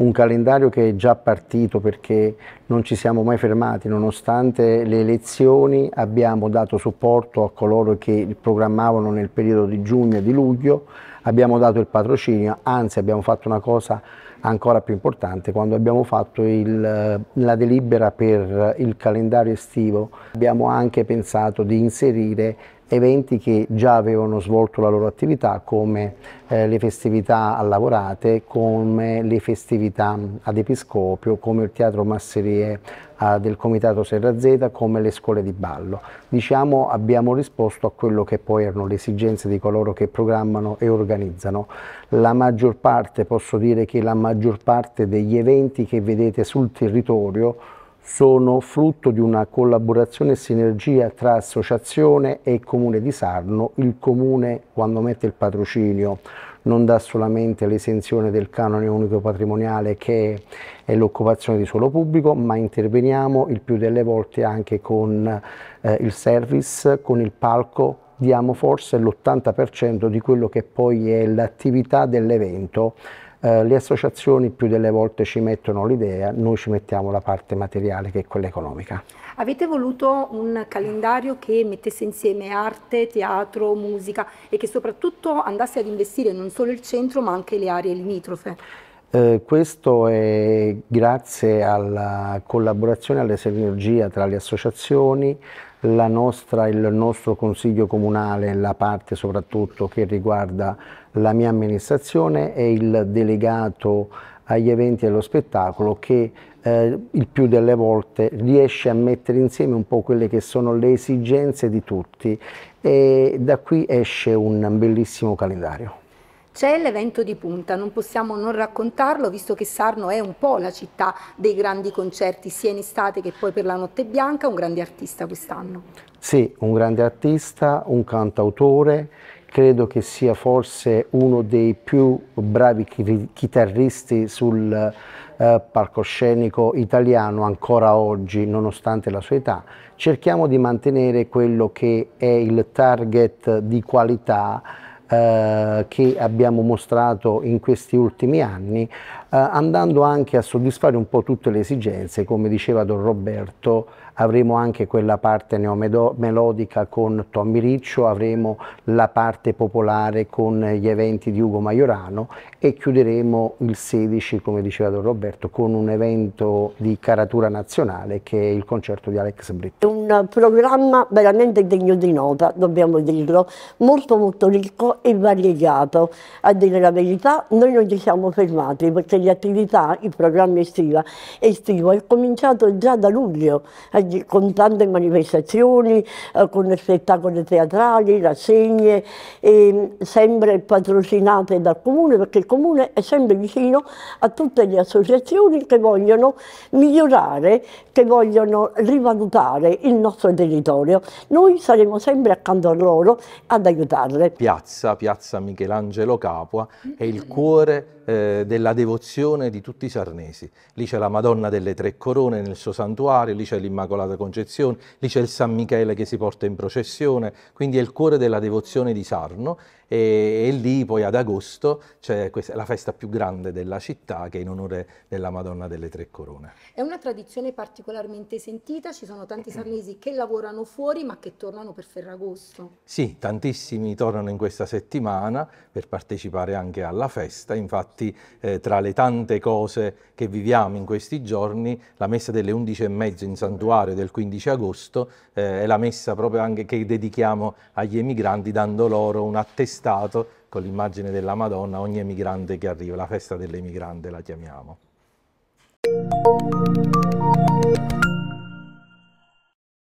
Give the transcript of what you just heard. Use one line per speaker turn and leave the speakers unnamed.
un calendario che è già partito perché non ci siamo mai fermati, nonostante le elezioni abbiamo dato supporto a coloro che programmavano nel periodo di giugno e di luglio, abbiamo dato il patrocinio, anzi abbiamo fatto una cosa ancora più importante quando abbiamo fatto il, eh, la delibera per il calendario estivo abbiamo anche pensato di inserire eventi che già avevano svolto la loro attività come eh, le festività a Lavorate, come le festività ad Episcopio, come il Teatro Masserie eh, del Comitato Serra Z, come le scuole di ballo. Diciamo abbiamo risposto a quello che poi erano le esigenze di coloro che programmano e organizzano. La maggior parte, posso dire che la maggior parte degli eventi che vedete sul territorio sono frutto di una collaborazione e sinergia tra associazione e comune di Sarno. Il comune quando mette il patrocinio non dà solamente l'esenzione del canone unico patrimoniale che è l'occupazione di suolo pubblico, ma interveniamo il più delle volte anche con eh, il service, con il palco, diamo forse l'80% di quello che poi è l'attività dell'evento eh, le associazioni più delle volte ci mettono l'idea, noi ci mettiamo la parte materiale che è quella economica.
Avete voluto un calendario che mettesse insieme arte, teatro, musica e che soprattutto andasse ad investire non solo il centro ma anche le aree limitrofe.
Eh, questo è grazie alla collaborazione, alla sinergia tra le associazioni, nostra, il nostro Consiglio Comunale, la parte soprattutto che riguarda la mia amministrazione e il delegato agli eventi e allo spettacolo che eh, il più delle volte riesce a mettere insieme un po' quelle che sono le esigenze di tutti e da qui esce un bellissimo calendario.
C'è l'evento di punta, non possiamo non raccontarlo visto che Sarno è un po' la città dei grandi concerti sia in estate che poi per la Notte Bianca, un grande artista quest'anno.
Sì, un grande artista, un cantautore, credo che sia forse uno dei più bravi chitarristi sul eh, palcoscenico italiano ancora oggi, nonostante la sua età. Cerchiamo di mantenere quello che è il target di qualità eh, che abbiamo mostrato in questi ultimi anni eh, andando anche a soddisfare un po' tutte le esigenze, come diceva Don Roberto, avremo anche quella parte neomelodica con Tommy Riccio, avremo la parte popolare con gli eventi di Ugo Maiorano e chiuderemo il 16, come diceva Don Roberto, con un evento di caratura nazionale che è il concerto di Alex Britt.
Un programma veramente degno di nota, dobbiamo dirlo, molto molto ricco e variegato. A dire la verità, noi non ci siamo fermati perché delle attività, il programma estiva, estivo è cominciato già da luglio, eh, con tante manifestazioni, eh, con spettacoli teatrali, rassegne, eh, sempre patrocinate dal Comune, perché il Comune è sempre vicino a tutte le associazioni che vogliono migliorare, che vogliono rivalutare il nostro territorio. Noi saremo sempre accanto a loro
ad aiutarle. Piazza, piazza Michelangelo Capua, è il cuore eh, della devozione devozione di tutti i sarnesi. Lì c'è la Madonna delle Tre Corone nel suo santuario, lì c'è l'Immacolata Concezione, lì c'è il San Michele che si porta in processione, quindi è il cuore della devozione di Sarno e, e lì poi ad agosto c'è questa, la festa più grande della città che è in onore della Madonna delle Tre Corone.
È una tradizione particolarmente sentita, ci sono tanti sarnesi che lavorano fuori ma che tornano per Ferragosto.
Sì, tantissimi tornano in questa settimana per partecipare anche alla festa, infatti eh, tra le tante tante cose che viviamo in questi giorni, la messa delle 11 e mezzo in santuario del 15 agosto eh, è la messa proprio anche che dedichiamo agli emigranti dando loro un attestato con l'immagine della Madonna ogni emigrante che arriva, la festa dell'emigrante la chiamiamo.